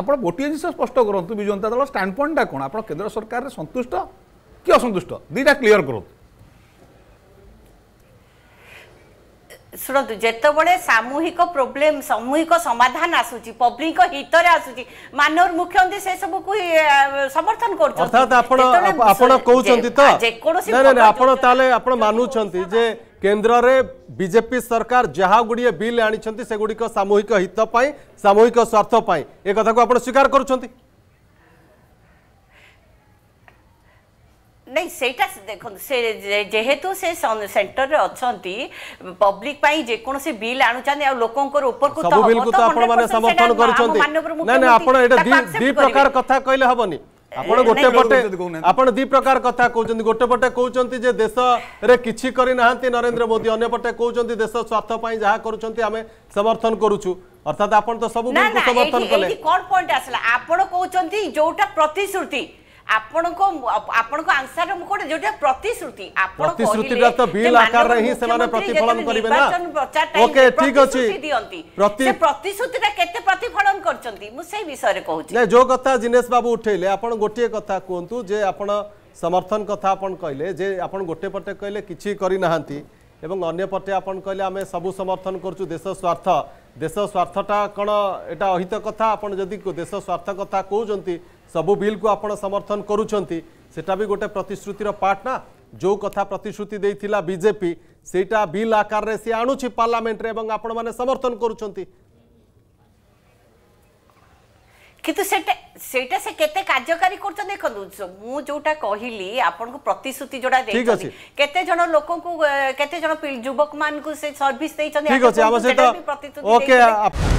ଆପଣ ଗୋଟିଏ ଜିନିଷ ସ୍ପଷ୍ଟ କରନ୍ତୁ ବିଜୁ ଜନତା ଦଳ ଷ୍ଟାଣ୍ଡ ପଏଣ୍ଟଟା କ'ଣ ଆପଣ କେନ୍ଦ୍ର ସରକାରରେ ସନ୍ତୁଷ୍ଟ କି ଅସନ୍ତୁଷ୍ଟ ଦୁଇଟା କ୍ଲିଅର କରନ୍ତୁ ଶୁଣନ୍ତୁ ଯେତେବେଳେ ସାମୁହିକ ପ୍ରୋବ୍ଲେମ ସାମୁହିକ ସମାଧାନ ଆସୁଛି ପବ୍ଲିକ ହିତରେ ଆସୁଛି ମାନ୍ୟ ମୁଖ୍ୟମନ୍ତ୍ରୀ ସେସବୁକୁ ସମର୍ଥନ କରୁଛନ୍ତି ଆପଣ କହୁଛନ୍ତି ତ ଯେକୌଣସି ଆପଣ ତାହେଲେ କେନ୍ଦ୍ରରେ ବିଜେପି ସରକାର ଯାହା ଗୁଡ଼ିଏ ବିଲ୍ ଆଣିଛନ୍ତି ସେଗୁଡ଼ିକ ସାମୂହିକ ହିତ ପାଇଁ ସାମୂହିକ ସ୍ୱାର୍ଥ ପାଇଁ ଏ କଥାକୁ ଆପଣ ସ୍ୱୀକାର କରୁଛନ୍ତି ନାଇଁ ସେଇଟା ଦେଖନ୍ତୁ ସେ ଯେହେତୁ ସେ ସେଣ୍ଟରରେ ଅଛନ୍ତି ପବ୍ଲିକ ପାଇଁ ଯେକୌଣସି ବିଲ୍ ଆଣୁଛନ୍ତି ଆଉ ଲୋକଙ୍କର ଉପରକୁ ସବୁ ବିଲ୍କୁ ତ ଆପଣମାନେ ସମର୍ଥନ କରୁଛନ୍ତି ନାଇଁ ନାଇଁ ଆପଣ ଏଇଟା ଦି ପ୍ରକାର କଥା କହିଲେ ହବନି ଆପଣ ଗୋଟେ ପଟେ ଆପଣ ଦି ପ୍ରକାର କଥା କହୁଛନ୍ତି ଗୋଟେ ପଟେ କହୁଛନ୍ତି ଯେ ଦେଶରେ କିଛି କରିନାହାନ୍ତି ନରେନ୍ଦ୍ର ମୋଦି ଅନ୍ୟ ପଟେ କହୁଛନ୍ତି ଦେଶ ସ୍ୱାର୍ଥ ପାଇଁ ଯାହା କରୁଛନ୍ତି ଆମେ ସମର୍ଥନ କରୁଛୁ ଅର୍ଥାତ୍ ଆପଣ ତ ସବୁ କଣ ପଏଣ୍ଟ ଆସିଲା ଆପଣ କହୁଛନ୍ତି ଯୋଉଟା ପ୍ରତିଶ୍ରୁତି ଆପଣଙ୍କ ଆପଣଙ୍କ ଆନ୍ସର ମୁଁ କୋଟେ ଯୋଉଟା ପ୍ରତିଶ୍ରୁତି ଆପଣ ପ୍ରତିଶ୍ରୁତିଟା ତ ବିଲ୍ ଆକାରରେ ହିଁ ସେମାନେ ପ୍ରତିଫଳନ କରିବେ ନା ଓକେ ଠିକ ଅଛି ସେ ପ୍ରତିଶ୍ରୁତିଟା କେତେ ପ୍ରତିଫଳନ କରିଛନ୍ତି ମୁଁ ସେଇ ବିଷୟରେ କହୁଛି ନାଇଁ ଯୋଉ କଥା ଜିନେଶ ବାବୁ ଉଠେଇଲେ ଆପଣ ଗୋଟିଏ କଥା କୁହନ୍ତୁ ଯେ ଆପଣ ସମର୍ଥନ କଥା ଆପଣ କହିଲେ ଯେ ଆପଣ ଗୋଟେ ପଟେ କହିଲେ କିଛି କରିନାହାନ୍ତି ଏବଂ ଅନ୍ୟ ପଟେ ଆପଣ କହିଲେ ଆମେ ସବୁ ସମର୍ଥନ କରୁଛୁ ଦେଶ ସ୍ୱାର୍ଥ ଦେଶ ସ୍ୱାର୍ଥଟା କ'ଣ ଏଇଟା ଅହିତ କଥା ଆପଣ ଯଦି ଦେଶ ସ୍ୱାର୍ଥ କଥା କହୁଛନ୍ତି সবু বিলকু আপনার সমর্থন করছেন সেটা বি গোটে প্রতিশ্রুতির পার্ট না যে কথা প্রতিশ্রুতি দিয়েছিল বিজেপি সেইটা বিল আকারে সে আনুছি পার্লামেন্টরে এবং আপন মানে সমর্থন করছেন কিন্তু সেটা সেইটা সে কেতে কার্যকারী করছেন দেখুন মু যেটা কহিলি আপনার প্রতিশ্রুতি যেটা দেইছনি কেতে জন লোকଙ୍କୁ কেতে জন যুবক মানকু সে সার্ভিস দেইছনি ঠিক আছে আমার সহিত ওকে